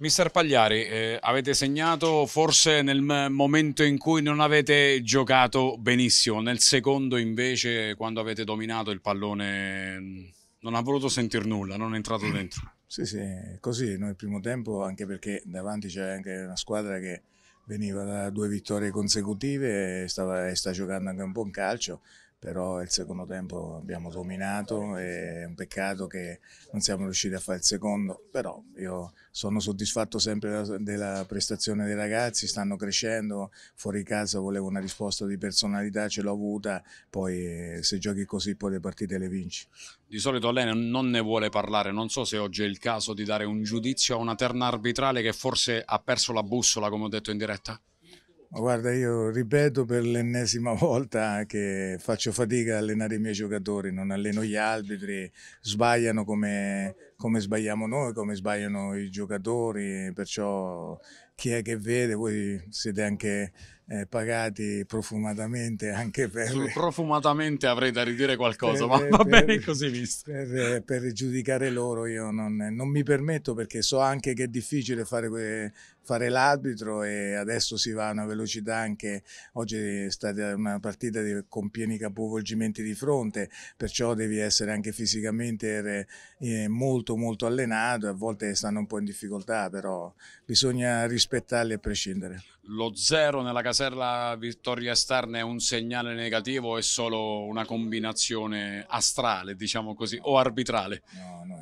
Mister Pagliari, eh, avete segnato forse nel momento in cui non avete giocato benissimo, nel secondo invece quando avete dominato il pallone mm, non ha voluto sentire nulla, non è entrato mm. dentro. Sì, sì, così nel primo tempo, anche perché davanti c'è anche una squadra che veniva da due vittorie consecutive e, stava, e sta giocando anche un buon calcio però il secondo tempo abbiamo dominato, è un peccato che non siamo riusciti a fare il secondo, però io sono soddisfatto sempre della prestazione dei ragazzi, stanno crescendo, fuori casa volevo una risposta di personalità, ce l'ho avuta, poi eh, se giochi così poi le partite le vinci. Di solito lei non ne vuole parlare, non so se oggi è il caso di dare un giudizio a una terna arbitrale che forse ha perso la bussola, come ho detto in diretta. Guarda, io ripeto per l'ennesima volta che faccio fatica ad allenare i miei giocatori, non alleno gli arbitri, sbagliano come come sbagliamo noi, come sbagliano i giocatori, perciò chi è che vede, voi siete anche eh, pagati profumatamente anche per... Sul profumatamente avrei da ridire qualcosa, per, ma eh, va per, bene così visto. Per, eh, per, giudicare loro io non, non, mi permetto perché so anche che è difficile fare, fare l'arbitro e adesso si va a una velocità anche... Oggi è stata una partita di, con pieni capovolgimenti di fronte, perciò devi essere anche fisicamente eh, molto molto molto allenato, a volte stanno un po' in difficoltà, però bisogna rispettarli a prescindere. Lo zero nella casella vittoria Starne è un segnale negativo o è solo una combinazione astrale, diciamo così, o arbitrale? No, no,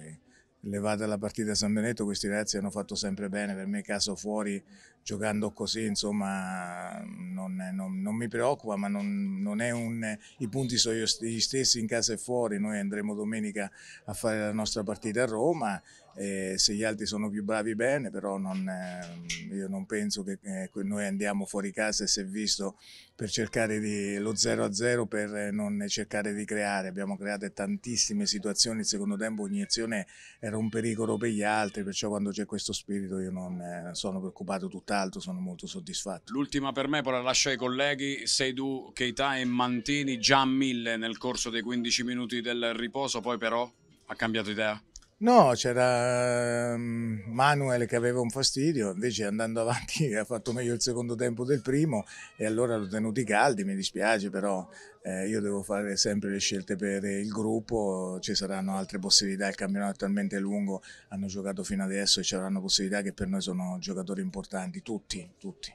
levata la partita a San Benedetto, questi ragazzi hanno fatto sempre bene, per me caso fuori giocando così insomma non, non, non mi preoccupa ma non, non, è un... i punti sono gli stessi in casa e fuori, noi andremo domenica a fare la nostra partita a Roma e eh, se gli altri sono più bravi bene, però non, eh, io non penso che eh, noi andiamo fuori casa e si è visto per cercare di, lo 0 a 0 per non cercare di creare. Abbiamo creato tantissime situazioni, il secondo tempo ogni azione era un pericolo per gli altri, perciò quando c'è questo spirito io non eh, sono preoccupato tutt'altro, sono molto soddisfatto. L'ultima per me, poi la lascio ai colleghi, Seidu, Keita e Mantini già a mille nel corso dei 15 minuti del riposo, poi però ha cambiato idea? No, c'era ehm, Manuel che aveva un fastidio, invece andando avanti ha fatto meglio il secondo tempo del primo e allora l'ho tenuti caldi, mi dispiace però eh, io devo fare sempre le scelte per il gruppo, ci saranno altre possibilità, il campionato è talmente lungo, hanno giocato fino adesso e ci saranno possibilità che per noi sono giocatori importanti, tutti, tutti.